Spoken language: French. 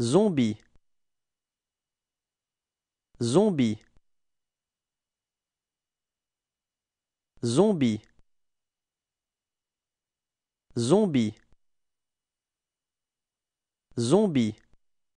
Zombie Zombie Zombie Zombie Zombie